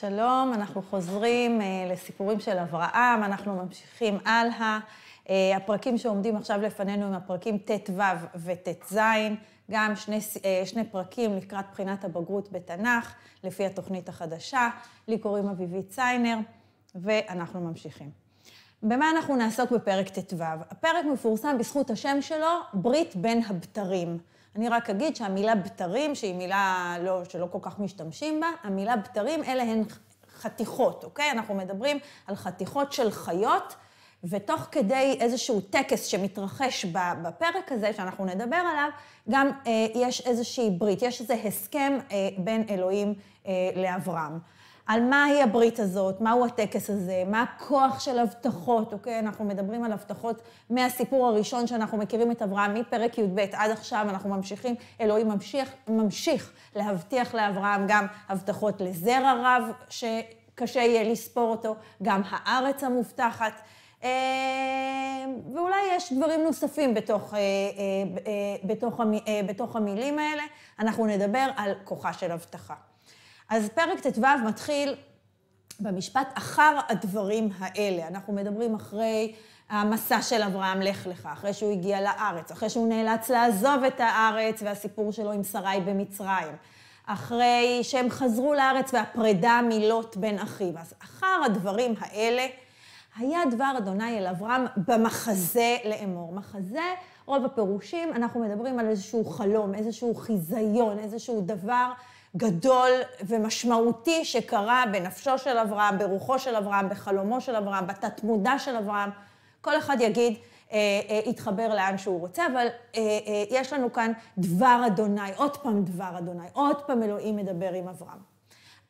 שלום, אנחנו חוזרים אה, לסיפורים של אברהם, אנחנו ממשיכים הלאה. אה, הפרקים שעומדים עכשיו לפנינו הם הפרקים ט"ו וט"ז, גם שני, אה, שני פרקים לקראת בחינת הבגרות בתנ"ך, לפי התוכנית החדשה. לי קוראים אביבית ציינר, ואנחנו ממשיכים. במה אנחנו נעסוק בפרק ט"ו? הפרק מפורסם בזכות השם שלו, ברית בין הבתרים. אני רק אגיד שהמילה בתרים, שהיא מילה לא, שלא כל כך משתמשים בה, המילה בתרים אלה הן חתיכות, אוקיי? אנחנו מדברים על חתיכות של חיות, ותוך כדי איזשהו טקס שמתרחש בפרק הזה, שאנחנו נדבר עליו, גם אה, יש איזושהי ברית, יש איזה הסכם אה, בין אלוהים אה, לאברהם. על מהי הברית הזאת, מהו הטקס הזה, מה הכוח של הבטחות, אוקיי? אנחנו מדברים על הבטחות מהסיפור הראשון שאנחנו מכירים את אברהם, מפרק י"ב עד עכשיו אנחנו ממשיכים, אלוהים ממשיך, ממשיך להבטיח לאברהם גם הבטחות לזרע רב, שקשה יהיה לספור אותו, גם הארץ המובטחת. אה, ואולי יש דברים נוספים בתוך, אה, אה, בתוך, בתוך המילים האלה. אנחנו נדבר על כוחה של הבטחה. אז פרק ט"ו מתחיל במשפט אחר הדברים האלה. אנחנו מדברים אחרי המסע של אברהם, לך לך, אחרי שהוא הגיע לארץ, אחרי שהוא נאלץ לעזוב את הארץ והסיפור שלו עם שרי במצרים. אחרי שהם חזרו לארץ והפרידה מלוט בן אחיו. אז אחר הדברים האלה, היה דבר אדוני אל אברהם במחזה לאמור. מחזה, רוב הפירושים, אנחנו מדברים על איזשהו חלום, איזשהו חיזיון, איזשהו דבר גדול ומשמעותי שקרה בנפשו של אברהם, ברוחו של אברהם, בחלומו של אברהם, בתת-מודע של אברהם. כל אחד יגיד, אה, אה, יתחבר לאן שהוא רוצה, אבל אה, אה, יש לנו כאן דבר אדוני, עוד פעם דבר אדוני, עוד פעם אלוהים מדבר עם אברהם.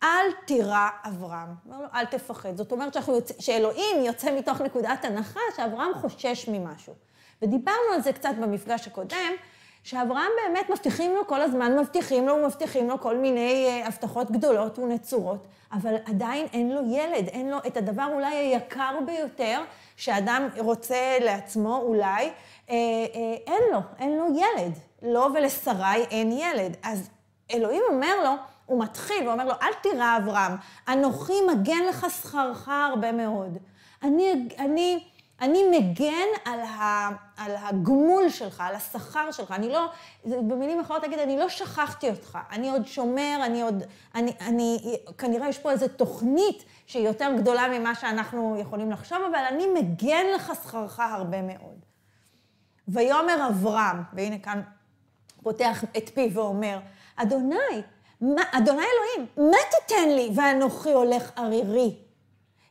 אל תירא אברהם. אומר לו, אל תפחד. זאת אומרת יוצא, שאלוהים יוצא מתוך נקודת הנחה שאברהם חושש ממשהו. ודיברנו על זה קצת במפגש הקודם, שאברהם באמת מבטיחים לו כל הזמן, מבטיחים לו ומבטיחים לו כל מיני אה, הבטחות גדולות ונצורות, אבל עדיין אין לו ילד, אין לו את הדבר אולי היקר ביותר שאדם רוצה לעצמו אולי, אה, אה, אין לו, אין לו ילד. לו לא ולשרי אין ילד. אז אלוהים אומר לו, הוא מתחיל ואומר לו, אל תירא אברהם, אנוכי מגן לך שכרך הרבה מאוד. אני, אני אני מגן על, ה, על הגמול שלך, על השכר שלך. אני לא, במילים אחרות אגיד, אני לא שכחתי אותך. אני עוד שומר, אני עוד... אני, אני, כנראה יש פה איזו תוכנית שהיא יותר גדולה ממה שאנחנו יכולים לחשוב, אבל אני מגן לך שכרך הרבה מאוד. ויאמר אברהם, והנה כאן פותח את פי ואומר, אדוני, מה, אדוני אלוהים, מה תיתן לי ואנוכי הולך ערירי?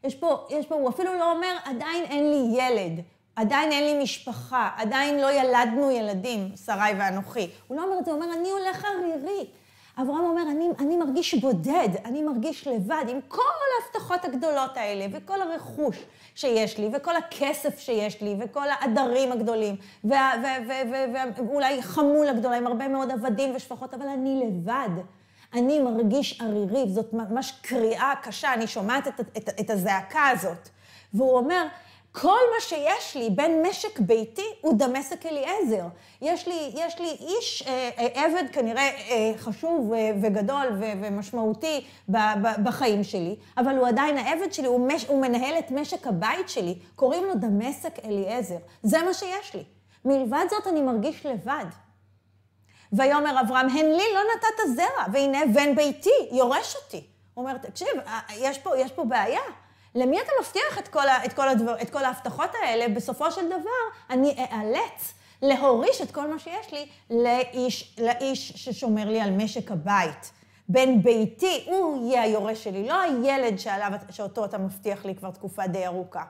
יש פה, יש פה, הוא אפילו לא אומר, עדיין אין לי ילד, עדיין אין לי משפחה, עדיין לא ילדנו ילדים, שרי ואנוכי. הוא לא אומר את זה, הוא אומר, אני הולך ערירי. אברהם אומר, אני, אני מרגיש בודד, אני מרגיש לבד, עם כל ההבטחות הגדולות האלה, וכל הרכוש שיש לי, וכל הכסף שיש לי, וכל העדרים הגדולים, ואולי חמולה גדולה עם הרבה מאוד עבדים ושפחות, אבל אני לבד. אני מרגיש ערירי, זאת ממש קריאה קשה, אני שומעת את, את, את את הזעקה הזאת. והוא אומר, כל מה שיש לי בין משק ביתי הוא דמשק אליעזר. יש לי, יש לי איש, אה, אה, עבד כנראה אה, חשוב אה, וגדול ו, ומשמעותי ב, ב, בחיים שלי, אבל הוא עדיין העבד שלי, הוא, מש, הוא מנהל את משק הבית שלי, קוראים לו דמשק אליעזר. זה מה שיש לי. מלבד זאת אני מרגיש לבד. ויאמר אברהם, הן לי לא נתת זרע, והנה בן ביתי יורש אותי. הוא אומר, תקשיב, אה, יש פה, יש פה בעיה. למי אתה מבטיח את כל, ה, את, כל הדבר, את כל ההבטחות האלה? בסופו של דבר, אני אאלץ להוריש את כל מה שיש לי לאיש, לאיש ששומר לי על משק הבית. בן ביתי, הוא יהיה היורש שלי, לא הילד שעליו, שאותו אתה מבטיח לי כבר תקופה די ארוכה.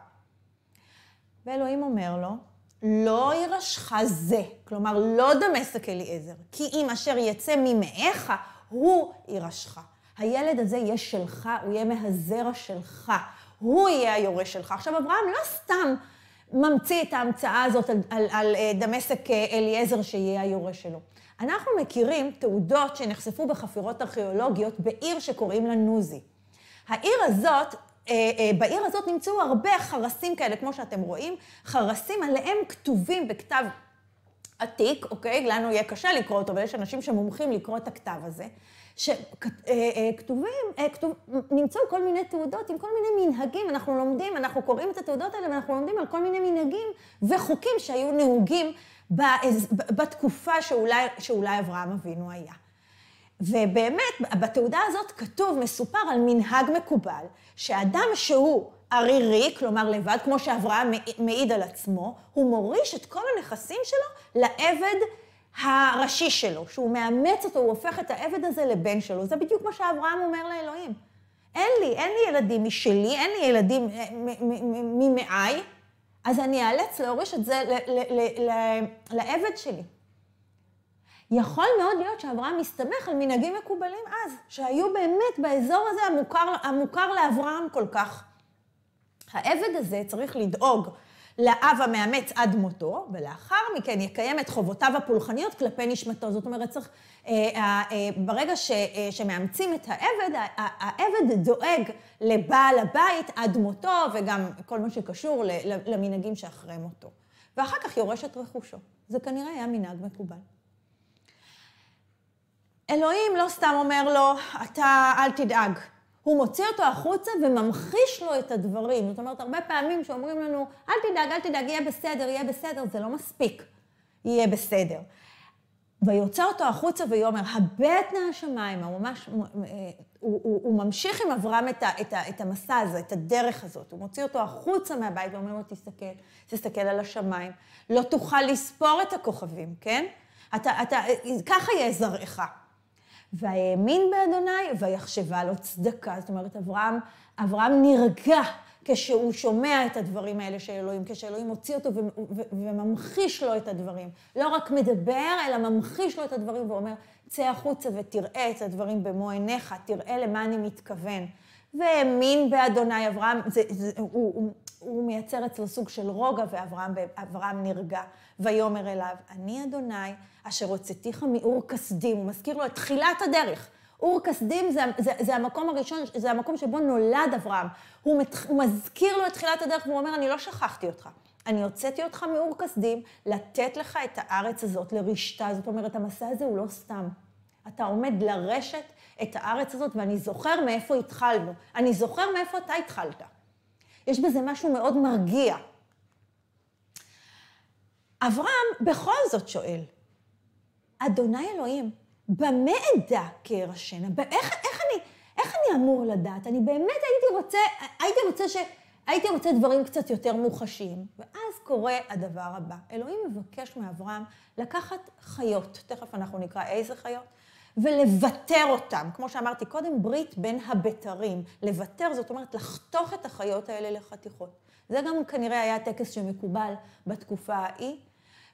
ואלוהים אומר לו, לא ירשך זה. כלומר, לא דמשק אליעזר, כי אם אשר יצא ממאיך, הוא ירשך. הילד הזה יהיה שלך, הוא יהיה מהזרע שלך. הוא יהיה היורש שלך. עכשיו, אברהם לא סתם ממציא את ההמצאה הזאת על, על, על אה, דמשק אה, אליעזר שיהיה היורש שלו. אנחנו מכירים תעודות שנחשפו בחפירות ארכיאולוגיות בעיר שקוראים לה נוזי. העיר הזאת אה, אה, בעיר הזאת נמצאו הרבה חרסים כאלה, כמו שאתם רואים, חרסים עליהם כתובים בכתב עתיק, אוקיי? לנו יהיה קשה לקרוא אותו, אבל יש אנשים שמומחים לקרוא את הכתב הזה. שכתובים, אה, כתוב, נמצאו כל מיני תעודות עם כל מיני מנהגים, אנחנו לומדים, אנחנו קוראים את התעודות האלה ואנחנו לומדים על כל מיני מנהגים וחוקים שהיו נהוגים בתקופה שאולי, שאולי אברהם אבינו היה. ובאמת, בתעודה הזאת כתוב, מסופר על מנהג מקובל, שאדם שהוא ערירי, כלומר לבד, כמו שאברהם מעיד על עצמו, הוא מוריש את כל הנכסים שלו לעבד הראשי שלו, שהוא מאמץ אותו, הוא הופך את העבד הזה לבן שלו. זה בדיוק מה שאברהם אומר לאלוהים. אין לי, אין לי ילדים משלי, אין לי ילדים ממעי, אז אני אאלץ להוריש את זה לעבד שלי. יכול מאוד להיות שאברהם מסתמך על מנהגים מקובלים אז, שהיו באמת באזור הזה המוכר, המוכר לאברהם כל כך. העבד הזה צריך לדאוג לאב המאמץ עד מותו, ולאחר מכן יקיים את חובותיו הפולחניות כלפי נשמתו. זאת אומרת, צריך, אה, אה, אה, ברגע ש, אה, שמאמצים את העבד, העבד דואג לבעל הבית עד מותו, וגם כל מה שקשור למנהגים שאחרי מותו. ואחר כך יורש את רכושו. זה כנראה היה מנהג מקובל. אלוהים לא סתם אומר לו, אתה אל תדאג. הוא מוציא אותו החוצה וממחיש לו את הדברים. זאת אומרת, הרבה פעמים שאומרים לנו, אל תדאג, אל תדאג, יהיה בסדר, יהיה בסדר, זה לא מספיק. יהיה בסדר. ויוצא אותו החוצה ויאמר, הבא את נא השמיים, הוא ממש, אה, הוא, הוא, הוא ממשיך עם אברהם את, ה, את, ה, את המסע הזה, את הדרך הזאת. הוא מוציא אותו החוצה מהבית ואומר לו, תסתכל, תסתכל על השמיים. לא תוכל לספור את הכוכבים, כן? אתה, אתה, אה, ככה יהיה זרעך. והאמין באדוני ויחשבה לו צדקה. זאת אומרת, אברהם, אברהם נרגע כשהוא שומע את הדברים האלה של אלוהים, כשאלוהים מוציא אותו וממחיש לו את הדברים. לא רק מדבר, אלא ממחיש לו את הדברים ואומר, צא החוצה ותראה את הדברים במו עיניך, תראה למה אני מתכוון. והאמין באדוני אברהם, זה, זה, הוא, הוא, הוא מייצר אצלו סוג של רוגע, ואברהם נרגע. ויאמר אליו, אני אדוני אשר הוצאתיך מאור כסדים. הוא מזכיר לו את תחילת הדרך. אור כסדים זה, זה, זה המקום הראשון, זה המקום שבו נולד אברהם. הוא, מת, הוא מזכיר לו את תחילת הדרך והוא אומר, אני לא שכחתי אותך. אני הוצאתי אותך מאור כסדים לתת לך את הארץ הזאת לרשתה. זאת אומרת, המסע הזה הוא לא סתם. אתה עומד לרשת את הארץ הזאת, ואני זוכר מאיפה התחלנו. אני זוכר מאיפה אתה התחלת. יש בזה משהו מאוד מרגיע. אברהם בכל זאת שואל, אדוני אלוהים, במה אדע כארשנה? איך, איך, אני, איך אני אמור לדעת? אני באמת הייתי רוצה, הייתי רוצה, ש, הייתי רוצה דברים קצת יותר מוחשיים. ואז קורה הדבר הבא. אלוהים מבקש מאברהם לקחת חיות, תכף אנחנו נקרא איזה חיות, ולוותר אותם. כמו שאמרתי קודם, ברית בין הבתרים. לוותר זאת אומרת לחתוך את החיות האלה לחתיכות. זה גם כנראה היה טקס שמקובל בתקופה ההיא.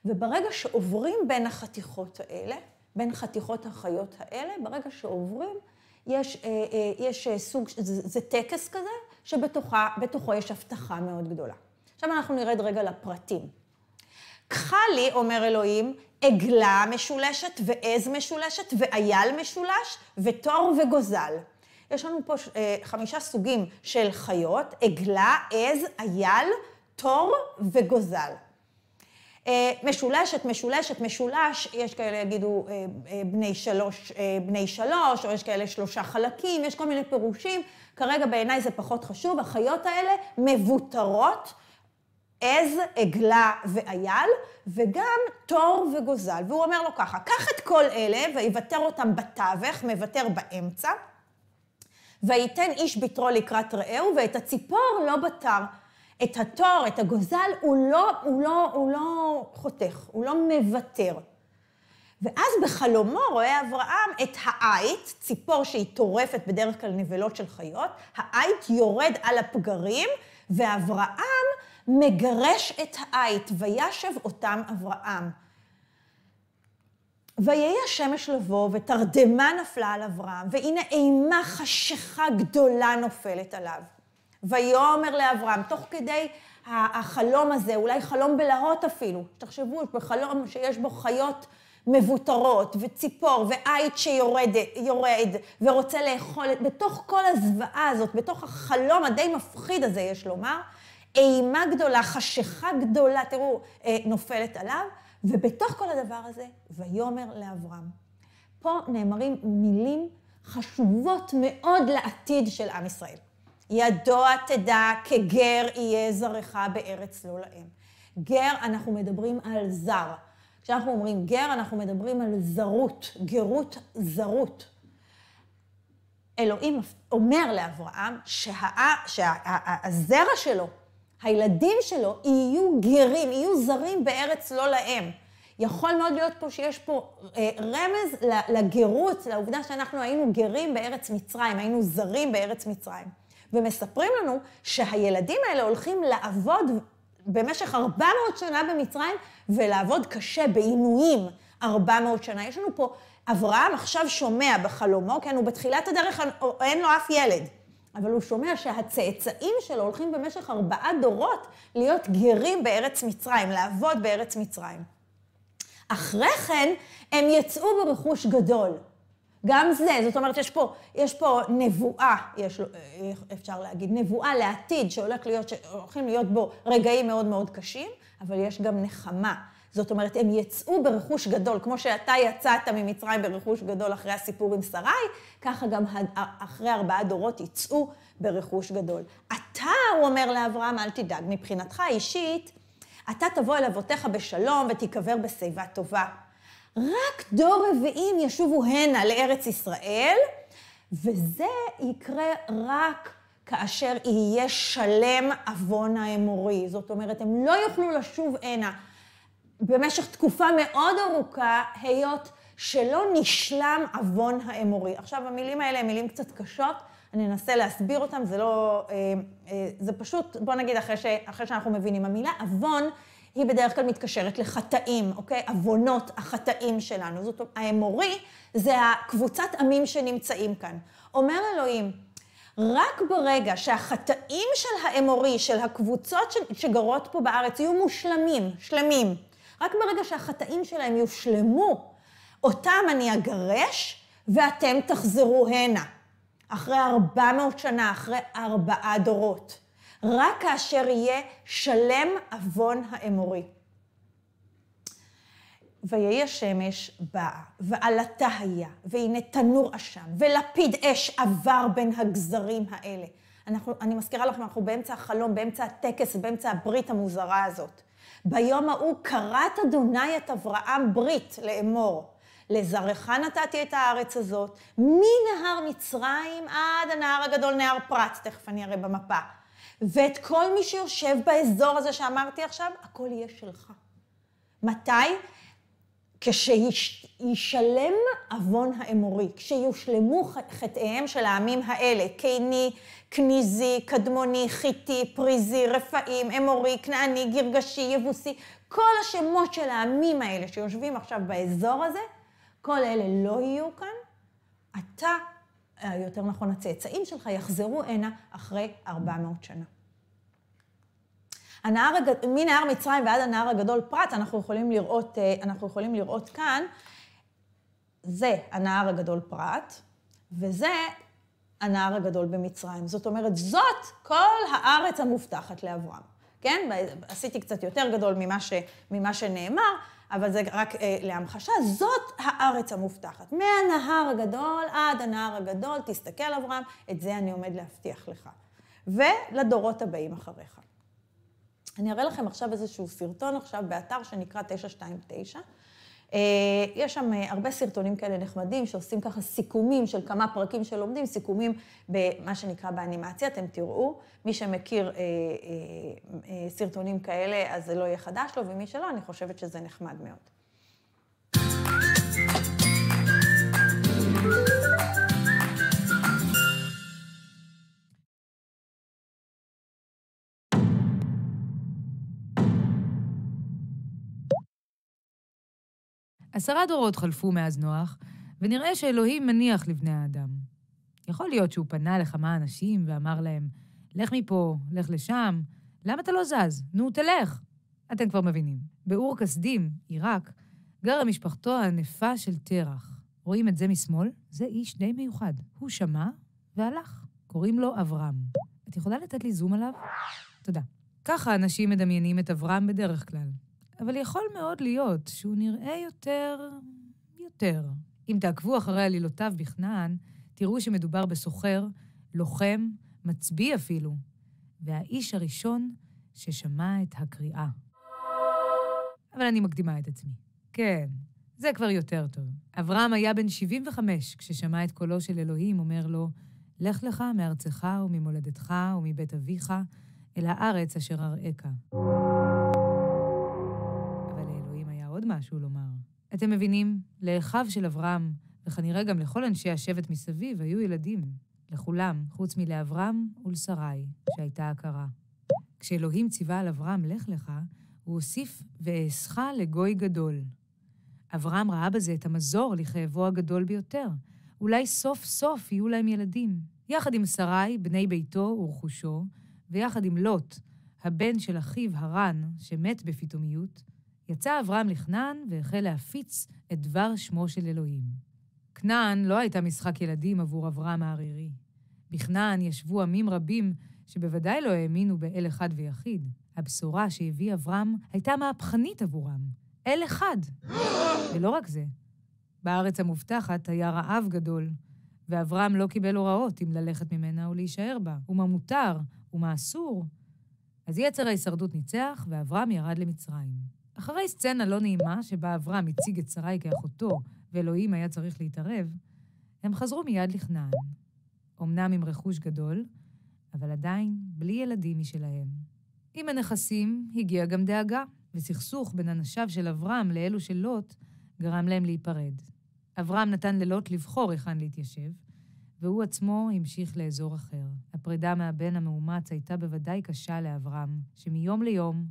וברגע שעוברים בין החתיכות האלה, בין חתיכות החיות האלה, ברגע שעוברים, יש, אה, אה, יש אה, סוג, זה, זה טקס כזה, שבתוכו יש הבטחה מאוד גדולה. עכשיו אנחנו נרד רגע לפרטים. קחה לי, אומר אלוהים, עגלה משולשת ועז משולשת ואייל משולש ותור וגוזל. יש לנו פה חמישה סוגים של חיות, עגלה, עז, אייל, תור וגוזל. אה, משולשת, משולשת, משולש, יש כאלה יגידו אה, אה, בני שלוש, בני שלוש, או יש כאלה שלושה חלקים, יש כל מיני פירושים. כרגע בעיניי זה פחות חשוב, החיות האלה מבוטרות. עז, עגלה ואייל, וגם תור וגוזל. והוא אומר לו ככה, קח את כל אלה ויוותר אותם בתווך, מוותר באמצע, וייתן איש ביטרו לקראת רעהו, ואת הציפור לא בתר. את התור, את הגוזל, הוא לא, הוא לא, הוא לא חותך, הוא לא מוותר. ואז בחלומו רואה אברהם את העית, ציפור שהיא טורפת בדרך כלל נבלות של חיות, העית יורד על הפגרים, ואברהם מגרש את העית, וישב אותם אברהם. ויהי השמש לבוא, ותרדמה נפלה על אברהם, והנה אימה חשיכה גדולה נופלת עליו. ויאמר לאברהם, תוך כדי החלום הזה, אולי חלום בלהות אפילו, תחשבו, בחלום שיש בו חיות מבוטרות, וציפור, ועית שיורד יורד, ורוצה לאכול, בתוך כל הזוועה הזאת, בתוך החלום הדי מפחיד הזה, יש לומר, אימה גדולה, חשיכה גדולה, תראו, אה, נופלת עליו, ובתוך כל הדבר הזה, ויאמר לאברהם. פה נאמרים מילים חשובות מאוד לעתיד של עם ישראל. ידוע תדע, כגר יהיה זרעך בארץ לא להם. גר, אנחנו מדברים על זר. כשאנחנו אומרים גר, אנחנו מדברים על זרות, גרות, זרות. אלוהים אומר לאברהם שהזרע שה, שלו, הילדים שלו, יהיו גרים, יהיו זרים בארץ לא להם. יכול מאוד להיות פה שיש פה אה, רמז לגרות, לעובדה שאנחנו היינו גרים בארץ מצרים, היינו זרים בארץ מצרים. ומספרים לנו שהילדים האלה הולכים לעבוד במשך 400 שנה במצרים ולעבוד קשה בעינויים 400 שנה. יש לנו פה, אברהם עכשיו שומע בחלומו, כן, הוא בתחילת הדרך, אין לו אף ילד. אבל הוא שומע שהצאצאים שלו הולכים במשך ארבעה דורות להיות גרים בארץ מצרים, לעבוד בארץ מצרים. אחרי כן, הם יצאו ברכוש גדול. גם זה, זאת אומרת, יש פה, יש פה נבואה, יש, אה, אפשר להגיד, נבואה לעתיד שהולך להיות, שהולכים להיות בו רגעים מאוד מאוד קשים, אבל יש גם נחמה. זאת אומרת, הם יצאו ברכוש גדול, כמו שאתה יצאת ממצרים ברכוש גדול אחרי הסיפור עם שרי, ככה גם אחרי ארבעה דורות יצאו ברכוש גדול. אתה, הוא אומר לאברהם, אל תדאג, מבחינתך האישית, אתה תבוא אל אבותיך בשלום ותיקבר בשיבה טובה. רק דור רביעים ישובו הנה לארץ ישראל, וזה יקרה רק כאשר יהיה שלם עוון האמורי. זאת אומרת, הם לא יוכלו לשוב הנה במשך תקופה מאוד ארוכה, היות שלא נשלם עוון האמורי. עכשיו, המילים האלה הן מילים קצת קשות, אני אנסה להסביר אותם, זה לא... אה, אה, זה פשוט, בוא נגיד אחרי, ש, אחרי שאנחנו מבינים. המילה עוון היא בדרך כלל מתקשרת לחטאים, אוקיי? עוונות, החטאים שלנו. זאת אומרת, האמורי זה הקבוצת עמים שנמצאים כאן. אומר אלוהים, רק ברגע שהחטאים של האמורי, של הקבוצות שגרות פה בארץ, יהיו מושלמים, שלמים, רק ברגע שהחטאים שלהם יושלמו, אותם אני אגרש ואתם תחזרו הנה. אחרי 400 שנה, אחרי ארבעה דורות. רק כאשר יהיה שלם עוון האמורי. ויהי השמש באה, ועלתה היה, והנה תנור עשן, ולפיד אש עבר בין הגזרים האלה. אנחנו, אני מזכירה לכם, אנחנו באמצע החלום, באמצע הטקס, באמצע הברית המוזרה הזאת. ביום ההוא כרת אדוני את אברהם ברית לאמור. לזרעך נתתי את הארץ הזאת, מנהר מצרים עד הנהר הגדול, נהר פרץ, תכף אני אראה במפה. ואת כל מי שיושב באזור הזה שאמרתי עכשיו, הכל יהיה שלך. מתי? כשישלם עוון האמורי, כשיושלמו חטאיהם של העמים האלה, קיני, כניזי, קדמוני, חיטי, פריזי, רפאים, אמורי, כנעני, גרגשי, יבוסי, כל השמות של העמים האלה שיושבים עכשיו באזור הזה, כל אלה לא יהיו כאן, אתה אה, יותר נכון הצאצאים שלך, יחזרו הנה אחרי 400 שנה. הנער, מנהר מצרים ועד הנהר הגדול פרת, אנחנו יכולים לראות, אה, אנחנו יכולים לראות כאן, זה הנהר הגדול פרת, וזה הנהר הגדול במצרים. זאת אומרת, זאת כל הארץ המובטחת לאברהם. כן? עשיתי קצת יותר גדול ממה, ש, ממה שנאמר, אבל זה רק אה, להמחשה, זאת הארץ המובטחת. מהנהר הגדול עד הנהר הגדול, תסתכל אברהם, את זה אני עומד להבטיח לך. ולדורות הבאים אחריך. אני אראה לכם עכשיו איזשהו סרטון עכשיו באתר שנקרא 929. אה, יש שם אה, הרבה סרטונים כאלה נחמדים, שעושים ככה סיכומים של כמה פרקים שלומדים, סיכומים במה שנקרא באנימציה, אתם תראו. מי שמכיר אה, אה, אה, סרטונים כאלה, אז זה לא יהיה חדש לו, ומי שלא, אני חושבת שזה נחמד מאוד. עשרה דורות חלפו מאז נוח, ונראה שאלוהים מניח לבני האדם. יכול להיות שהוא פנה לכמה אנשים ואמר להם, לך מפה, לך לשם, למה אתה לא זז? נו, תלך. אתם כבר מבינים. באור כסדים, עיראק, גרה משפחתו הענפה של תרח. רואים את זה משמאל? זה איש די מיוחד. הוא שמע והלך. קוראים לו אברהם. את יכולה לתת לי זום עליו? תודה. ככה אנשים מדמיינים את אברהם בדרך כלל. אבל יכול מאוד להיות שהוא נראה יותר... יותר. אם תעקבו אחרי עלילותיו בכנען, תראו שמדובר בסוחר, לוחם, מצביא אפילו, והאיש הראשון ששמע את הקריאה. אבל אני מקדימה את עצמי. כן, זה כבר יותר טוב. אברהם היה בן 75 כששמע את קולו של אלוהים אומר לו, לך לך מארצך וממולדתך ומבית אביך אל הארץ אשר אראך. משהו לומר. אתם מבינים? לאחיו של אברהם, וכנראה גם לכל אנשי השבט מסביב, היו ילדים. לכולם, חוץ מלאברהם ולשרי, שהייתה הכרה. כשאלוהים ציווה על אברהם, לך לך, הוא הוסיף, ואעשך לגוי גדול. אברהם ראה בזה את המזור לכאבו הגדול ביותר. אולי סוף סוף יהיו להם ילדים. יחד עם שרי, בני ביתו ורכושו, ויחד עם לוט, הבן של אחיו הרן, שמת בפתאומיות, יצא אברהם לכנען והחל להפיץ את דבר שמו של אלוהים. כנען לא הייתה משחק ילדים עבור אברהם הערירי. בכנען ישבו עמים רבים שבוודאי לא האמינו באל אחד ויחיד. הבשורה שהביא אברהם הייתה מהפכנית עבורם, אל אחד. ולא רק זה, בארץ המובטחת היה רעב גדול, ואברהם לא קיבל הוראות אם ללכת ממנה או להישאר בה, ומה מותר ומה אסור. אז יצר ההישרדות ניצח, ואברהם ירד למצרים. אחרי סצנה לא נעימה, שבה אברהם הציג את שרי כאחותו, ואלוהים היה צריך להתערב, הם חזרו מיד לכנען. אמנם עם רכוש גדול, אבל עדיין בלי ילדים משלהם. עם הנכסים הגיעה גם דאגה, וסכסוך בין אנשיו של אברהם לאלו של לוט גרם להם להיפרד. אברהם נתן ללוט לבחור היכן להתיישב, והוא עצמו המשיך לאזור אחר. הפרידה מהבן המאומץ הייתה בוודאי קשה לאברהם, שמיום ליום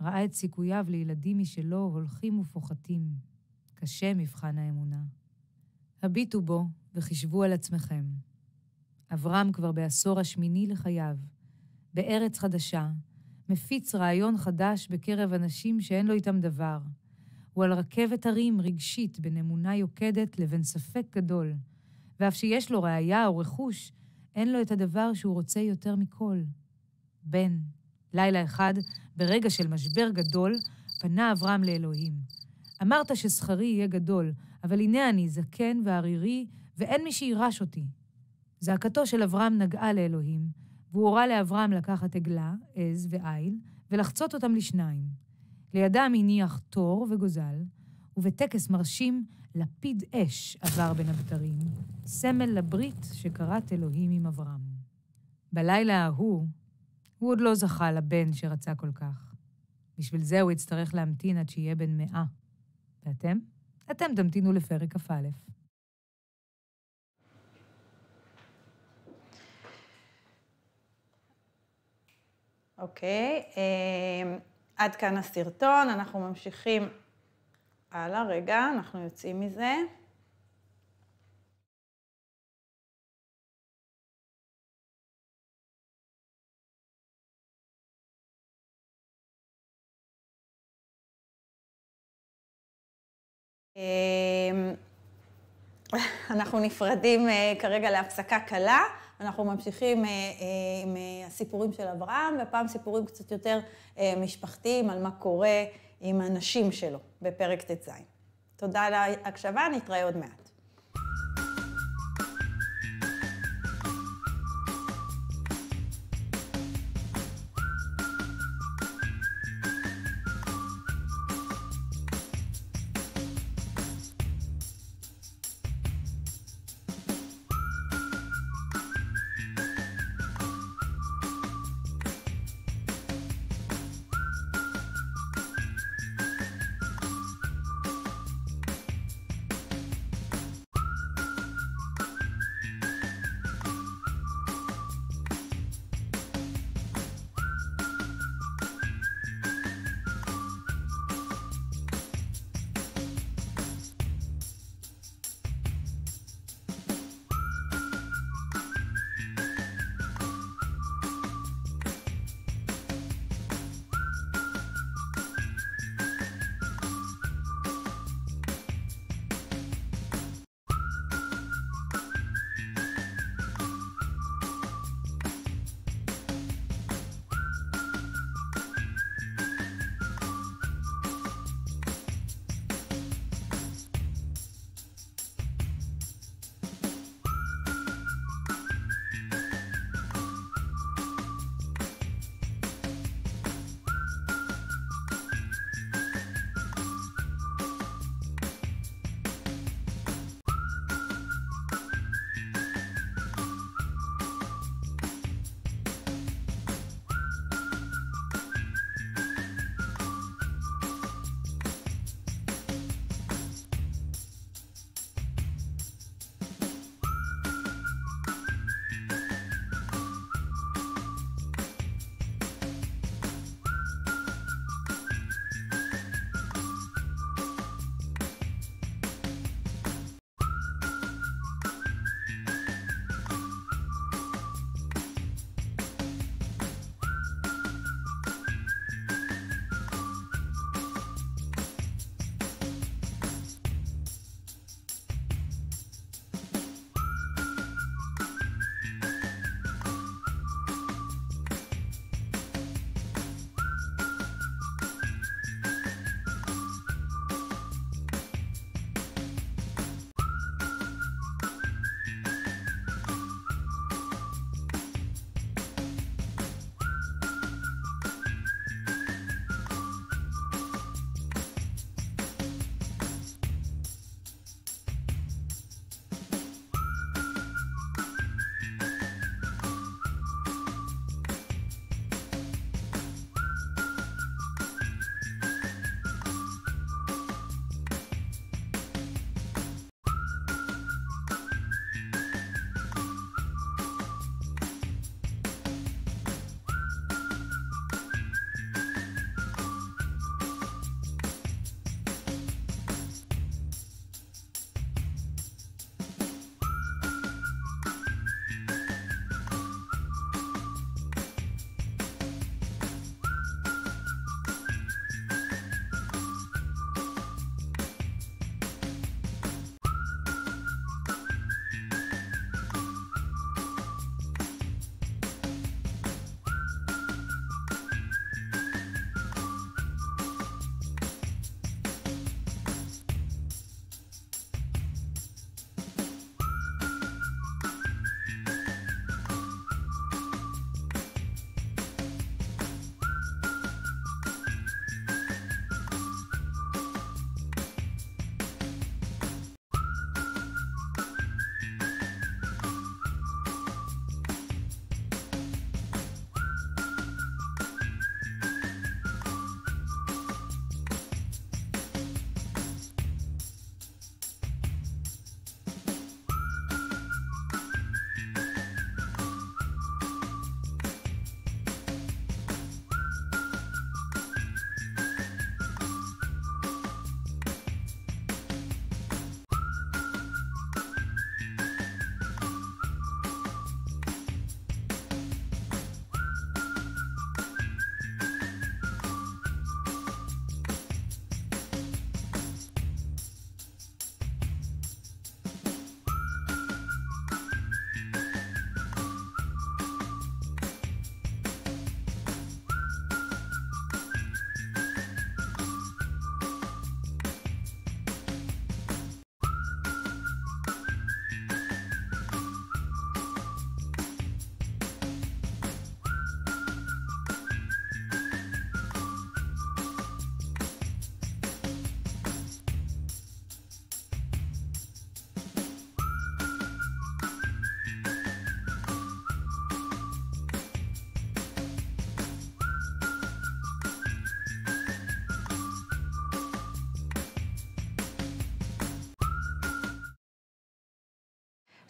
ראה את סיכוייו לילדים משלו הולכים ופוחתים. קשה מבחן האמונה. הביטו בו וחישבו על עצמכם. אברהם כבר בעשור השמיני לחייו, בארץ חדשה, מפיץ רעיון חדש בקרב אנשים שאין לו איתם דבר. הוא על רכבת הרים רגשית בין אמונה יוקדת לבין ספק גדול, ואף שיש לו ראייה או רכוש, אין לו את הדבר שהוא רוצה יותר מכל. בן, לילה אחד, ברגע של משבר גדול, פנה אברהם לאלוהים. אמרת שזכרי יהיה גדול, אבל הנה אני זקן וערירי, ואין מי שיירש אותי. זעקתו של אברהם נגעה לאלוהים, והוא הורה לאברהם לקחת עגלה, עז ועיל, ולחצות אותם לשניים. לידם הניח תור וגוזל, ובטקס מרשים לפיד אש עבר בין הבתרים, סמל לברית שכרת אלוהים עם אברהם. בלילה ההוא, הוא עוד לא זכה לבן שרצה כל כך. בשביל זה הוא יצטרך להמתין עד שיהיה בן מאה. ואתם? אתם תמתינו לפרק כ"א. אוקיי, okay, אמ, עד כאן הסרטון, אנחנו ממשיכים הלאה, רגע, אנחנו יוצאים מזה. אמ, אנחנו נפרדים אה, כרגע להפסקה קלה, אנחנו ממשיכים אה, אה, עם הסיפורים של אברהם, והפעם סיפורים קצת יותר משפחתיים על מה קורה עם הנשים שלו בפרק ט"ז. תודה על ההקשבה, נתראה עוד מעט.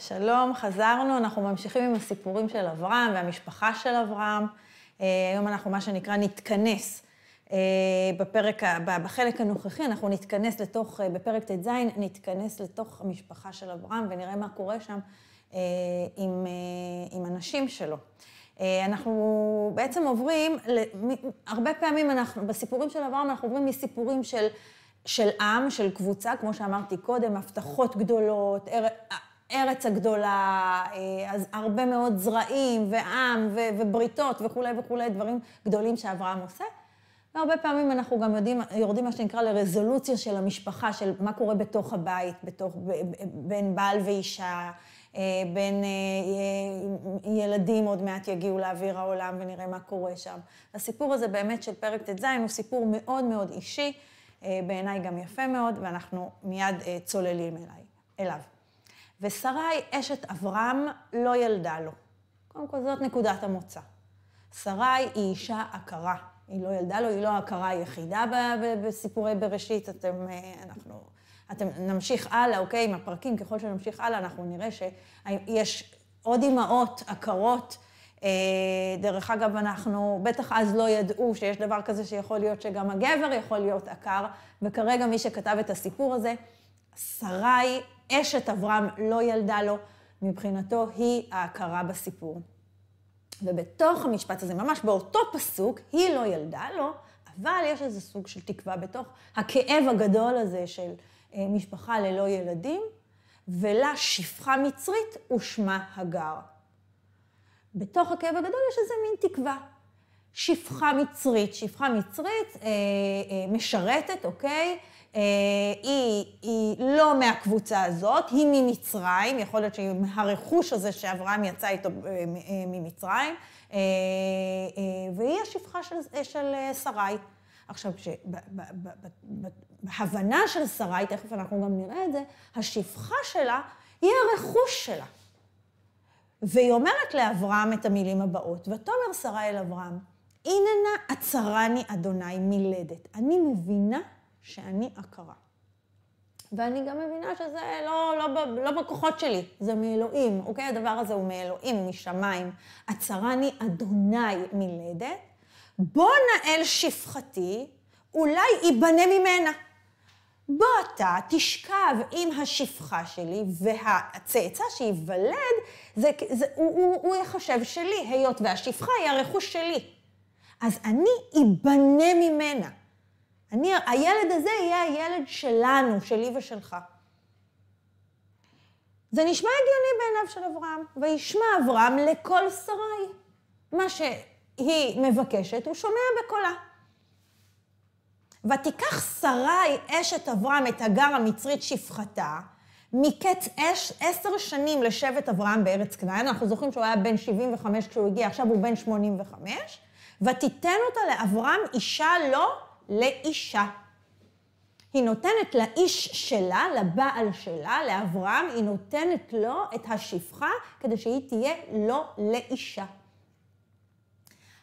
שלום, חזרנו, אנחנו ממשיכים עם הסיפורים של אברהם והמשפחה של אברהם. אה, היום אנחנו, מה שנקרא, נתכנס. אה, בפרק, בחלק הנוכחי אנחנו נתכנס לתוך, אה, בפרק ט"ז, נתכנס לתוך המשפחה של אברהם ונראה מה קורה שם עם, עם הנשים שלו. אנחנו בעצם עוברים, הרבה פעמים אנחנו, בסיפורים של אברהם אנחנו עוברים מסיפורים של, של עם, של קבוצה, כמו שאמרתי קודם, הבטחות גדולות, הארץ הגדולה, אה, אז הרבה מאוד זרעים ועם ו- ובריתות וכולי וכולי, דברים גדולים שאברהם עושה. והרבה פעמים אנחנו גם יודעים, יורדים מה שנקרא לרזולוציה של המשפחה, של מה קורה בתוך הבית, בתוך, בין בעל ואישה, אה, בין אה, ילדים, עוד מעט יגיעו לאוויר העולם ונראה מה קורה שם. הסיפור הזה באמת של פרק ט"ז הוא סיפור מאוד מאוד אישי, בעיניי גם יפה מאוד, ואנחנו מיד צוללים אליי, אליו. ושרי אשת אברהם לא ילדה לו. קודם כל, זאת נקודת המוצא. שרי היא אישה עקרה. היא לא ילדה לו, היא לא העקרה היחידה בסיפורי בראשית. אתם, אה, אנחנו, אתם נמשיך הלאה, אוקיי? עם הפרקים, ככל שנמשיך הלאה, אנחנו נראה שיש עוד אימהות עקרות. אה, דרך אגב, אנחנו בטח אז לא ידעו שיש דבר כזה שיכול להיות שגם הגבר יכול להיות עקר, וכרגע מי שכתב את הסיפור הזה, שרי אשת אברהם לא ילדה לו, מבחינתו היא ההכרה בסיפור. ובתוך המשפט הזה, ממש באותו פסוק, היא לא ילדה לו, אבל יש איזה סוג של תקווה בתוך הכאב הגדול הזה של אה, משפחה ללא ילדים, ולה שפחה מצרית ושמה הגר. בתוך הכאב הגדול יש איזה מין תקווה. שפחה מצרית, שפחה מצרית אה, אה, משרתת, אוקיי? אה, היא, היא לא מהקבוצה הזאת, היא ממצרים, יכול להיות שהיא מהרכוש הזה שאברהם יצא איתו אה, אה, ממצרים, אה, אה, והיא השפחה של, אה, של אה, שרי. עכשיו, בהבנה של שרי, תכף אנחנו גם נראה את זה, השפחה שלה היא הרכוש שלה. והיא אומרת לאברהם את המילים הבאות, ותאמר שרה אל אברהם, הנה נא עצרני אדוני מלדת. אני מבינה שאני עקרה. ואני גם מבינה שזה לא, לא, לא לא בכוחות שלי, זה מאלוהים, אוקיי? הדבר הזה הוא מאלוהים, משמיים. עצרני אדוני מלדת, בוא נאל שפחתי, אולי ייבנה ממנה. בוא אתה תשכב עם השפחה שלי, והצאצא שייוולד, זה, זה, הוא, הוא, הוא יחשב שלי, היות והשפחה היא הרכוש שלי. אז אני איבנה ממנה. אני, הילד הזה יהיה הילד שלנו, שלי ושלך. זה נשמע הגיוני בעיניו של אברהם. וישמע אברהם לכל שרי. מה שהיא מבקשת, הוא שומע בקולה. ותיקח שרי אשת אברהם את הגר המצרית שפחתה, מקץ אש עשר שנים לשבט אברהם בארץ כנען, אנחנו זוכרים שהוא היה בן 75 כשהוא הגיע, עכשיו הוא בן 85, ותיתן אותה לאברהם אישה לו לא לאישה. היא נותנת לאיש שלה, לבעל שלה, לאברהם, היא נותנת לו את השפחה כדי שהיא תהיה לו לאישה.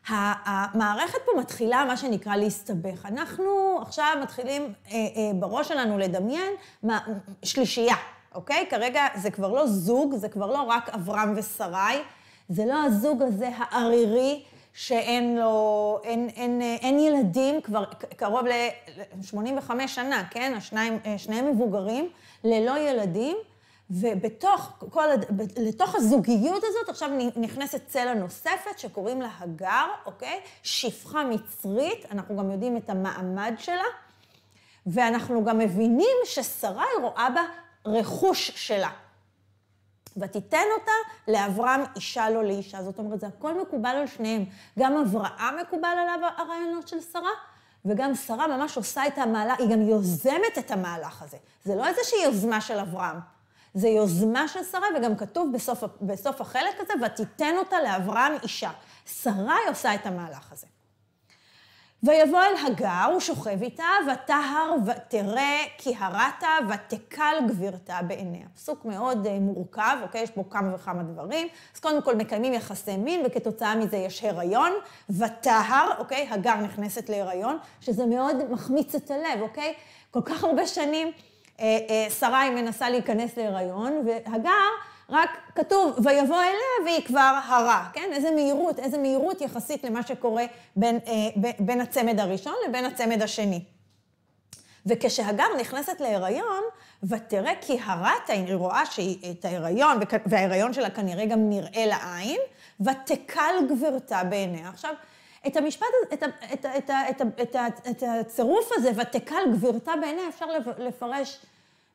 המערכת פה מתחילה מה שנקרא להסתבך. אנחנו עכשיו מתחילים אה, אה, בראש שלנו לדמיין מה, שלישייה, אוקיי? כרגע זה כבר לא זוג, זה כבר לא רק אברהם ושרי, זה לא הזוג הזה הערירי שאין לו, אין, אין, אין אה, אין ילדים כבר קרוב ל-85 שנה, כן? השניים, אה, שניהם מבוגרים, ללא ילדים, ובתוך כל, לתוך הזוגיות הזאת עכשיו נכנסת צלע נוספת שקוראים לה הגר, אוקיי? שפחה מצרית, אנחנו גם יודעים את המעמד שלה, ואנחנו גם מבינים ששרי רואה בה רכוש שלה. ותיתן אותה לאברהם אישה לא לאישה. זאת אומרת, זה הכל מקובל על שניהם. גם אברהם מקובל עליו הרעיונות של שרה, וגם שרה ממש עושה את המהלך, היא גם יוזמת את המהלך הזה. זה לא איזושהי יוזמה של אברהם. זה יוזמה של שרה, וגם כתוב בסוף, בסוף החלק הזה, ותיתן אותה לאברהם אישה. שרה היא עושה את המהלך הזה. ויבוא אל הגר, הוא שוכב איתה, ותהר ותרא כי הרת ותקל גבירתה בעיניה. פסוק מאוד אה, מורכב, אוקיי? יש פה כמה וכמה דברים. אז קודם כל מקיימים יחסי מין, וכתוצאה מזה יש הריון, ותהר, אוקיי? הגר נכנסת להיריון, שזה מאוד מחמיץ את הלב, אוקיי? כל כך הרבה שנים אה, אה, שרה היא מנסה להיכנס להיריון, והגר... רק כתוב, ויבוא אליה והיא כבר הרע, כן? איזה מהירות, איזה מהירות יחסית למה שקורה בין, אה, ב, בין הצמד הראשון לבין הצמד השני. וכשהגר נכנסת להיריון, ותראה כי הרת, היא רואה שהיא, את ההיריון, וההיריון שלה כנראה גם נראה לעין, ותקל גבירתה בעיניה. עכשיו, את המשפט, הזה, את, את, את, את, את, את, את הצירוף הזה, ותקל גבירתה בעיניה, אפשר לפרש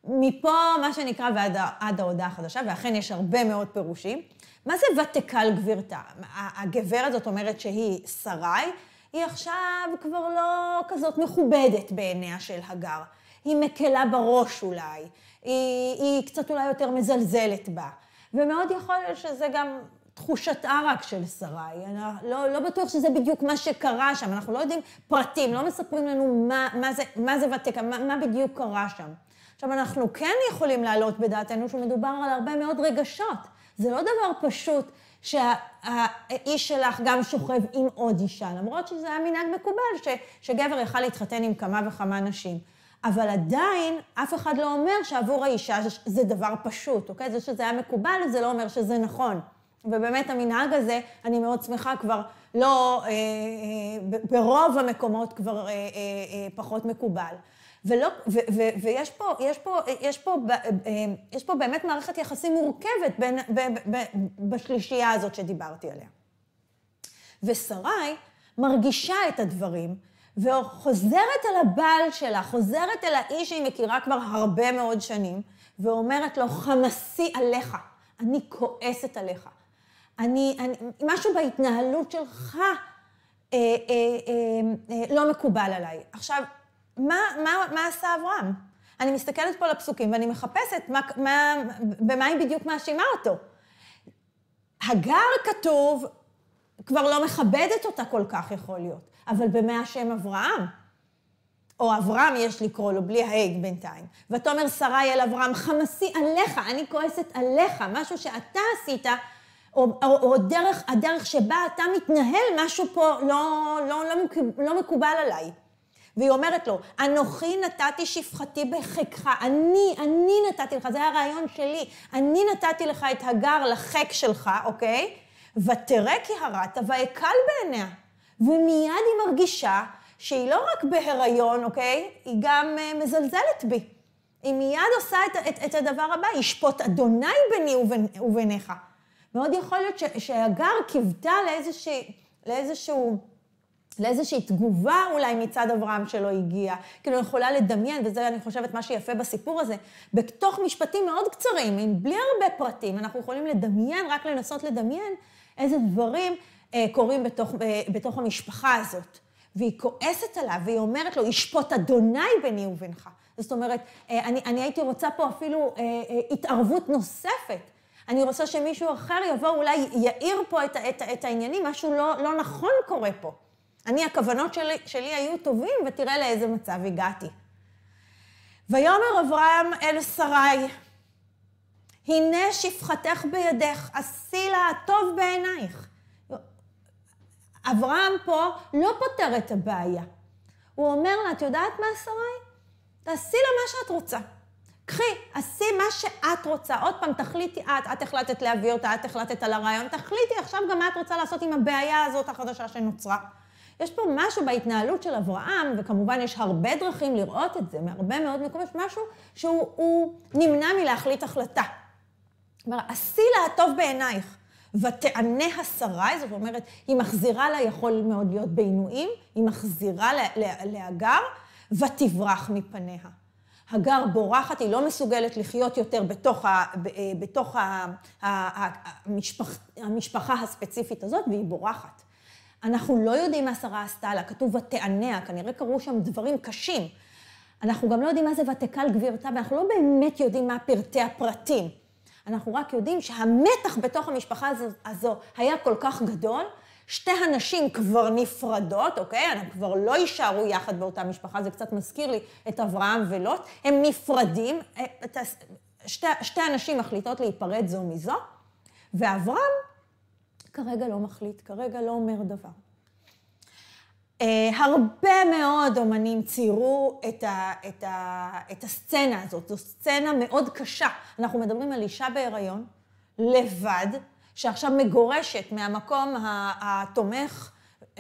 מפה, מה שנקרא, ועד, עד ההודעה החדשה, ואכן יש הרבה מאוד פירושים. מה זה ותקל גבירתה? הגברת, זאת אומרת שהיא שרי, היא עכשיו כבר לא כזאת מכובדת בעיניה של הגר. היא מקלה בראש אולי, היא, היא קצת אולי יותר מזלזלת בה. ומאוד יכול להיות שזה גם תחושתה רק של שרי. לא, לא, לא בטוח שזה בדיוק מה שקרה שם, אנחנו לא יודעים פרטים, לא מספרים לנו מה, מה זה, זה ותקל, מה, מה בדיוק קרה שם. עכשיו, אנחנו כן יכולים להעלות בדעתנו שמדובר על הרבה מאוד רגשות. זה לא דבר פשוט שהאיש שה- שלך גם שוכב עם עוד אישה, למרות שזה היה מנהג מקובל ש, שגבר יכל להתחתן עם כמה וכמה נשים. אבל עדיין אף אחד לא אומר שעבור האישה זה דבר פשוט, אוקיי? זה שזה היה מקובל, זה לא אומר שזה נכון. ובאמת המנהג הזה, אני מאוד שמחה כבר, לא, אה, אה, ברוב המקומות כבר אה, אה, אה, פחות מקובל. ולא, ו, ו, ויש פה, יש פה, יש פה, אה, אה, יש פה באמת מערכת יחסים מורכבת בין, ב, ב, ב, בשלישייה הזאת שדיברתי עליה. ושרי מרגישה את הדברים, וחוזרת אל הבעל שלה, חוזרת אל האיש שהיא מכירה כבר הרבה מאוד שנים, ואומרת לו, חמסי עליך, אני כועסת עליך. אני, אני, משהו בהתנהלות שלך אה, אה, אה, אה, לא מקובל עליי. עכשיו, מה, מה, מה עשה אברהם? אני מסתכלת פה על הפסוקים ואני מחפשת מה, מה, במה היא בדיוק מאשימה אותו. הגר כתוב, כבר לא מכבדת אותה כל כך, יכול להיות, אבל במה השם אברהם? או אברהם יש לקרוא לו, בלי ההג בינתיים. ותאמר שרי אל אברהם, חמסי עליך, אני כועסת עליך, משהו שאתה עשית, או, או, או דרך, הדרך שבה אתה מתנהל, משהו פה לא, לא, לא, לא מקובל עליי. והיא אומרת לו, אנוכי נתתי שפחתי בחיקך, אני, אני נתתי לך, זה היה הרעיון שלי, אני נתתי לך את הגר לחיק שלך, אוקיי? ותראה כי הרעת ואקל בעיניה. ומיד היא מרגישה שהיא לא רק בהיריון, אוקיי? היא גם uh, מזלזלת בי. היא מיד עושה את, את, את הדבר הבא, ישפוט אדוני ביני ובין, וביניך. מאוד יכול להיות ש, שהגר קיוותה לאיזשה, לאיזשהו לאיזושהי תגובה אולי מצד אברהם שלא הגיע. כאילו, אני יכולה לדמיין, וזה, אני חושבת, מה שיפה בסיפור הזה, בתוך משפטים מאוד קצרים, עם בלי הרבה פרטים, אנחנו יכולים לדמיין, רק לנסות לדמיין, איזה דברים אה, קורים בתוך, אה, בתוך המשפחה הזאת. והיא כועסת עליו, והיא אומרת לו, ישפוט אדוני ביני ובינך. זאת אומרת, אה, אני, אני הייתי רוצה פה אפילו אה, אה, התערבות נוספת. אני רוצה שמישהו אחר יבוא, אולי יאיר פה את, את, את העניינים, משהו לא, לא נכון קורה פה. אני, הכוונות שלי, שלי היו טובים, ותראה לאיזה מצב הגעתי. ויאמר אברהם אל שרי, הנה שפחתך בידך, עשי לה הטוב בעינייך. אברהם פה לא פותר את הבעיה. הוא אומר לה, את יודעת מה, שרי? תעשי לה מה שאת רוצה. קחי, עשי מה שאת רוצה. עוד פעם, תחליטי את, את החלטת להביא אותה, את החלטת על הרעיון, תחליטי עכשיו גם מה את רוצה לעשות עם הבעיה הזאת החדשה שנוצרה. יש פה משהו בהתנהלות של אברהם, וכמובן יש הרבה דרכים לראות את זה, מהרבה מאוד מקומות, משהו שהוא נמנע מלהחליט החלטה. כלומר, עשי לה הטוב בעינייך. ותענה השרה, זאת אומרת, היא מחזירה לה, יכול מאוד להיות בעינויים, היא מחזירה להגר, ותברח מפניה. הגר בורחת, היא לא מסוגלת לחיות יותר בתוך, ה, בתוך ה, ה, ה, המשפח, המשפחה הספציפית הזאת, והיא בורחת. אנחנו לא יודעים מה שרה עשתה לה, כתוב ותעניה, כנראה קרו שם דברים קשים. אנחנו גם לא יודעים מה זה ותקל גבירתה, ואנחנו לא באמת יודעים מה פרטי הפרטים. אנחנו רק יודעים שהמתח בתוך המשפחה הזו, הזו היה כל כך גדול, שתי הנשים כבר נפרדות, אוקיי? הן כבר לא יישארו יחד באותה משפחה, זה קצת מזכיר לי את אברהם ולוט. הם נפרדים, אה, שתי, שתי הנשים מחליטות להיפרד זו מזו, ואברהם כרגע לא מחליט, כרגע לא אומר דבר. Uh, הרבה מאוד אומנים ציירו את, ה, את, ה, את הסצנה הזאת, זו סצנה מאוד קשה. אנחנו מדברים על אישה בהיריון, לבד, שעכשיו מגורשת מהמקום התומך, uh,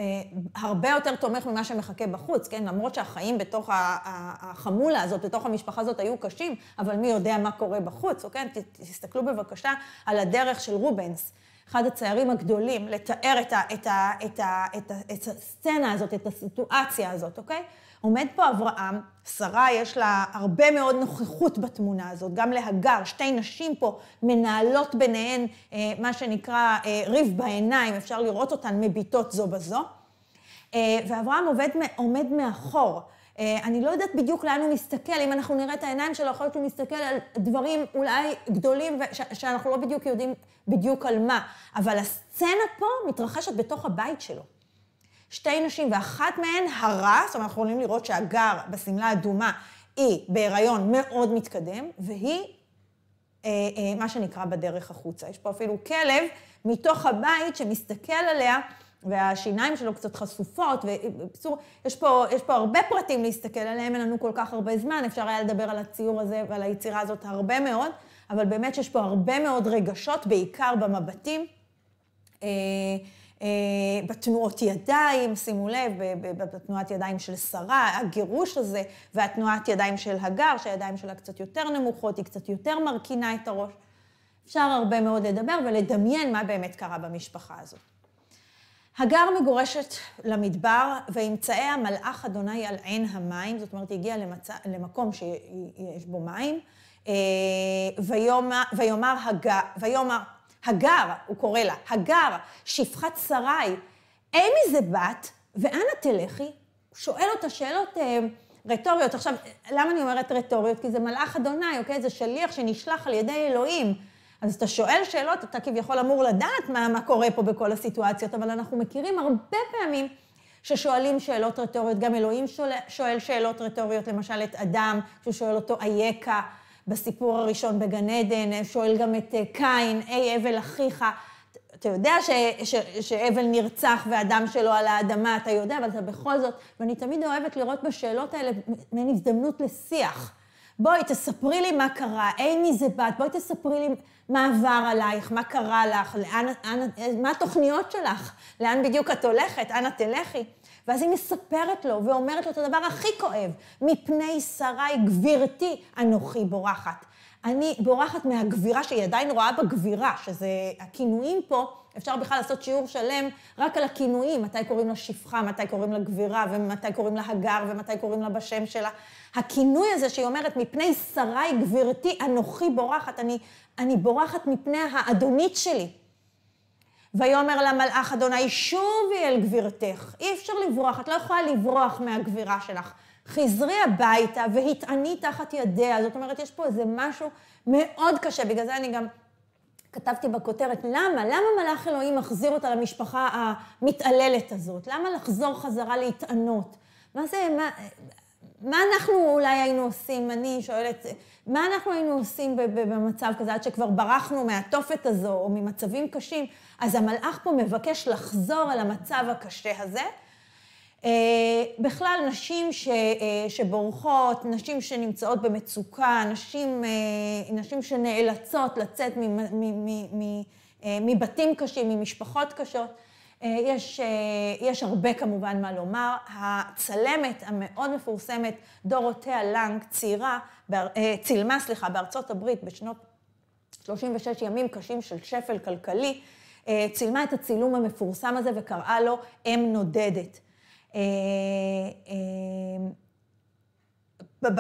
הרבה יותר תומך ממה שמחכה בחוץ, כן? למרות שהחיים בתוך החמולה הזאת, בתוך המשפחה הזאת היו קשים, אבל מי יודע מה קורה בחוץ, אוקיי? תסתכלו בבקשה על הדרך של רובנס. אחד הציירים הגדולים, לתאר את, ה, את, ה, את, ה, את, ה, את הסצנה הזאת, את הסיטואציה הזאת, אוקיי? עומד פה אברהם, שרה יש לה הרבה מאוד נוכחות בתמונה הזאת, גם להגר, שתי נשים פה מנהלות ביניהן אה, מה שנקרא אה, ריב בעיניים, אפשר לראות אותן מביטות זו בזו. אה, ואברהם עובד, עומד מאחור. אה, אני לא יודעת בדיוק לאן הוא מסתכל, אם אנחנו נראה את העיניים שלו, יכול להיות שהוא מסתכל על דברים אולי גדולים, שאנחנו לא בדיוק יודעים בדיוק על מה. אבל הסצנה פה מתרחשת בתוך הבית שלו. שתי נשים, ואחת מהן הרה, זאת אומרת, אנחנו יכולים לראות שהגר בשמלה האדומה היא בהיריון מאוד מתקדם, והיא אה, אה, מה שנקרא בדרך החוצה. יש פה אפילו כלב מתוך הבית שמסתכל עליה. והשיניים שלו קצת חשופות, ובקיצור, יש, פה, יש פה הרבה פרטים להסתכל עליהם, אין לנו כל כך הרבה זמן, אפשר היה לדבר על הציור הזה ועל היצירה הזאת הרבה מאוד, אבל באמת שיש פה הרבה מאוד רגשות, בעיקר במבטים. אה, אה, בתנועות ידיים, שימו לב, בתנועת ידיים של שרה, הגירוש הזה, והתנועת ידיים של הגר, שהידיים שלה קצת יותר נמוכות, היא קצת יותר מרכינה את הראש. אפשר הרבה מאוד לדבר ולדמיין מה באמת קרה במשפחה הזאת. הגר מגורשת למדבר, וימצאי המלאך אדוני על עין המים, זאת אומרת, היא הגיעה למצ... למקום שיש בו מים, אה, ויאמר, ויאמר, הגר, ויאמר הגר, הוא קורא לה, הגר, שפחת שרי, אין מזה בת, ואנה תלכי? הוא שואל אותה שאלות אה, רטוריות. עכשיו, למה אני אומרת רטוריות? כי זה מלאך אדוני, אוקיי? זה שליח שנשלח על ידי אלוהים. אז אתה שואל שאלות, אתה כביכול אמור לדעת מה, מה קורה פה בכל הסיטואציות, אבל אנחנו מכירים הרבה פעמים ששואלים שאלות רטוריות, גם אלוהים שואל, שואל שאלות רטוריות, למשל את אדם, שהוא שואל אותו אייכה בסיפור הראשון בגן עדן, שואל גם את אה, קין, אי אבל אחיך. אתה יודע שאבל נרצח והדם שלו על האדמה, אתה יודע, אבל אתה בכל זאת, ואני תמיד אוהבת לראות בשאלות האלה מעין הזדמנות לשיח. בואי, תספרי לי מה קרה, אימי זה בת, בואי תספרי לי מה עבר עלייך, מה קרה לך, לאן, אנ, מה התוכניות שלך, לאן בדיוק את הולכת, אנה תלכי. ואז היא מספרת לו ואומרת לו את הדבר הכי כואב, מפני שרי גבירתי אנוכי בורחת. אני בורחת מהגבירה, שהיא עדיין רואה בגבירה, שזה הכינויים פה. אפשר בכלל לעשות שיעור שלם רק על הכינויים, מתי קוראים לה שפחה, מתי קוראים לה גבירה, ומתי קוראים לה הגר, ומתי קוראים לה בשם שלה. הכינוי הזה שהיא אומרת, מפני שרי גבירתי, אנוכי בורחת, אני, אני בורחת מפני האדונית שלי. ויאמר לה מלאך אדוני, שובי אל גבירתך. אי אפשר לברוח, את לא יכולה לברוח מהגבירה שלך. חזרי הביתה והתעני תחת ידיה. זאת אומרת, יש פה איזה משהו מאוד קשה, בגלל זה אני גם כתבתי בכותרת, למה? למה מלאך אלוהים מחזיר אותה למשפחה המתעללת הזאת? למה לחזור חזרה להתענות? מה זה, מה, מה אנחנו אולי היינו עושים, אני שואלת, מה אנחנו היינו עושים במצב כזה, עד שכבר ברחנו מהתופת הזו או ממצבים קשים, אז המלאך פה מבקש לחזור אל המצב הקשה הזה, אה, בכלל, נשים ש, אה, שבורחות, נשים שנמצאות במצוקה, נשים, אה, נשים שנאלצות לצאת מבתים קשים, ממשפחות קשות, יש, יש הרבה כמובן מה לומר. הצלמת המאוד מפורסמת, דורותיה לנג, צעירה, צילמה, סליחה, בארצות הברית בשנות 36 ימים קשים של שפל כלכלי, צילמה את הצילום המפורסם הזה וקראה לו אם נודדת. אה, אה,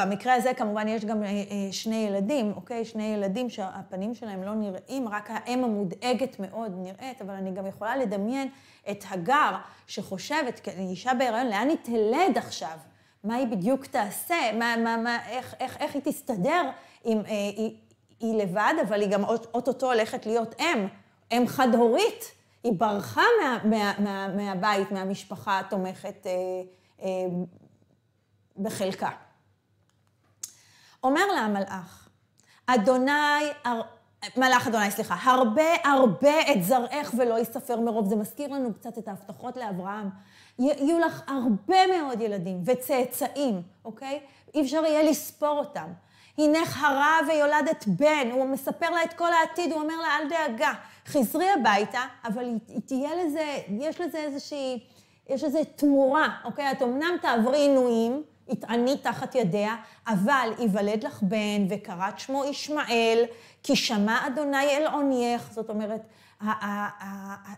במקרה הזה כמובן יש גם אה, שני ילדים, אוקיי? שני ילדים שהפנים שלהם לא נראים, רק האם המודאגת מאוד נראית, אבל אני גם יכולה לדמיין את הגר שחושבת, כן, אישה בהיריון, לאן היא תלד עכשיו? מה היא בדיוק תעשה? מה, מה, מה, איך, איך, איך היא תסתדר אם אה, היא, היא לבד, אבל היא גם אוטוטו הולכת להיות אם, אם חד-הורית? היא ברחה מה, מה, מה, מהבית, מהמשפחה התומכת אה, אה, בחלקה. אומר לה המלאך, אדוני, הר... מלאך אדוני, סליחה, הרבה הרבה את זרעך ולא יספר מרוב. זה מזכיר לנו קצת את ההבטחות לאברהם. יהיו לך הרבה מאוד ילדים וצאצאים, אוקיי? אי אפשר יהיה לספור אותם. הנך הרה ויולדת בן, הוא מספר לה את כל העתיד, הוא אומר לה, אל דאגה, חזרי הביתה, אבל היא, תהיה לזה, יש לזה איזושהי, יש לזה תמורה, אוקיי? את אמנם תעברי עינויים, יתעני תחת ידיה, אבל ייוולד לך בן, וקראת שמו ישמעאל, כי שמע אדוני אל עונייך, זאת אומרת,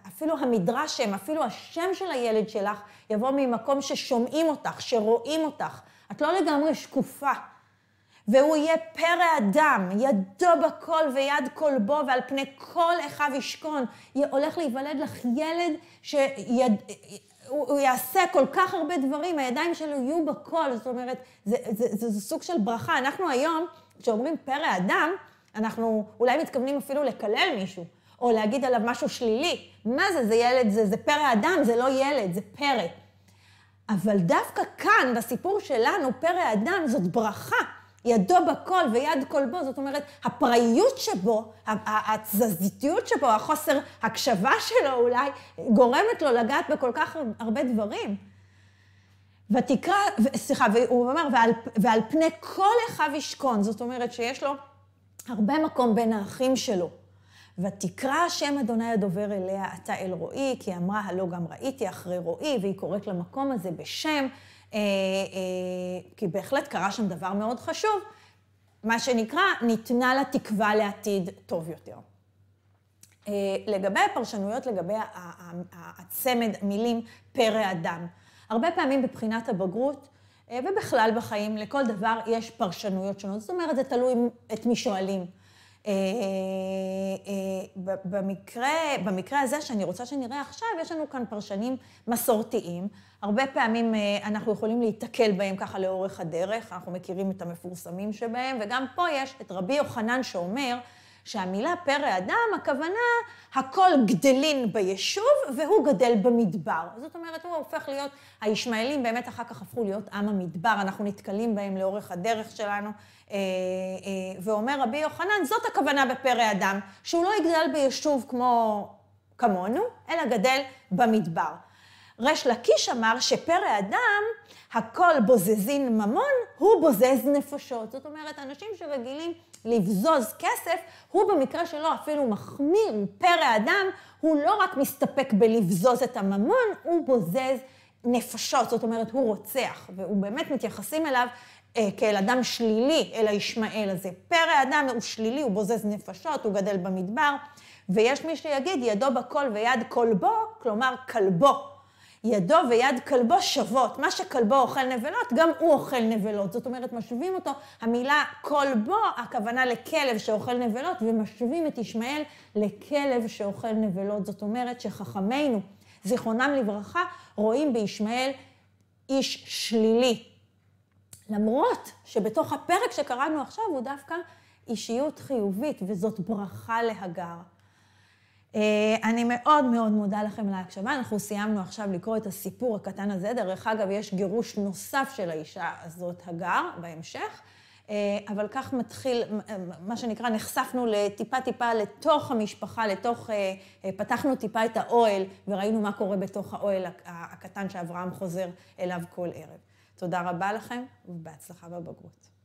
אפילו המדרש שם, אפילו השם של הילד שלך, יבוא ממקום ששומעים אותך, שרואים אותך. את לא לגמרי שקופה. והוא יהיה פרא אדם, ידו בכל ויד כל בו, ועל פני כל אחיו ישכון. הולך להיוולד לך ילד שיד... יעשה כל כך הרבה דברים, הידיים שלו יהיו בכל. זאת אומרת, זה, זה, זה, זה סוג של ברכה. אנחנו היום, כשאומרים פרא אדם, אנחנו אולי מתכוונים אפילו לקלל מישהו, או להגיד עליו משהו שלילי. מה זה, זה ילד, זה, זה פרא אדם, זה לא ילד, זה פרא. אבל דווקא כאן, בסיפור שלנו, פרא אדם זאת ברכה. ידו בכל ויד כל בו, זאת אומרת, הפראיות שבו, התזזיתיות שבו, החוסר הקשבה שלו אולי, גורמת לו לגעת בכל כך הרבה דברים. ותקרא, סליחה, הוא אמר, ועל, ועל פני כל אחיו ישכון, זאת אומרת שיש לו הרבה מקום בין האחים שלו. ותקרא השם אדוני הדובר אליה, אתה אל רועי, כי אמרה, הלא גם ראיתי אחרי רועי, והיא קוראת למקום הזה בשם. אה, אה, כי בהחלט קרה שם דבר מאוד חשוב, מה שנקרא, ניתנה לה תקווה לעתיד טוב יותר. אה, לגבי הפרשנויות, לגבי הצמד מילים פרא אדם, הרבה פעמים בבחינת הבגרות, ובכלל בחיים, לכל דבר יש פרשנויות שונות. זאת אומרת, זה תלוי את מי שואלים. אה, אה, אה, במקרה, במקרה הזה שאני רוצה שנראה עכשיו, יש לנו כאן פרשנים מסורתיים. הרבה פעמים אנחנו יכולים להיתקל בהם ככה לאורך הדרך, אנחנו מכירים את המפורסמים שבהם, וגם פה יש את רבי יוחנן שאומר, שהמילה פרא אדם, הכוונה, הכל גדלין ביישוב והוא גדל במדבר. זאת אומרת, הוא הופך להיות, הישמעאלים באמת אחר כך הפכו להיות עם המדבר, אנחנו נתקלים בהם לאורך הדרך שלנו. אה, אה, ואומר רבי יוחנן, זאת הכוונה בפרא אדם, שהוא לא יגדל ביישוב כמו, כמונו, אלא גדל במדבר. ריש לקיש אמר שפרא אדם הכל בוזזין ממון, הוא בוזז נפשות. זאת אומרת, אנשים שרגילים לבזוז כסף, הוא במקרה שלו אפילו מחמיר, הוא פרא אדם, הוא לא רק מסתפק בלבזוז את הממון, הוא בוזז נפשות. זאת אומרת, הוא רוצח, והוא באמת מתייחסים אליו אה, כאל אדם שלילי, אל הישמעאל הזה. פרא אדם הוא שלילי, הוא בוזז נפשות, הוא גדל במדבר, ויש מי שיגיד, ידו בכל ויד כלבו, כלומר, כלבו. ידו ויד כלבו שוות. מה שכלבו אוכל נבלות, גם הוא אוכל נבלות. זאת אומרת, משווים אותו, המילה כלבו, הכוונה לכלב שאוכל נבלות, ומשווים את ישמעאל לכלב שאוכל נבלות. זאת אומרת שחכמינו, זיכרונם לברכה, רואים בישמעאל איש שלילי. למרות שבתוך הפרק שקראנו עכשיו הוא דווקא אישיות חיובית, וזאת ברכה להגר. אה, אני מאוד מאוד מודה לכם על ההקשבה. אנחנו סיימנו עכשיו לקרוא את הסיפור הקטן הזה. דרך אגב, יש גירוש נוסף של האישה הזאת, הגר, בהמשך. אה, אבל כך מתחיל, אה, מה שנקרא, נחשפנו לטיפה-טיפה לתוך המשפחה, לתוך, פתחנו טיפה את האוהל וראינו מה קורה בתוך האוהל הקטן שאברהם חוזר אליו כל ערב. תודה רבה לכם ובהצלחה בבגרות.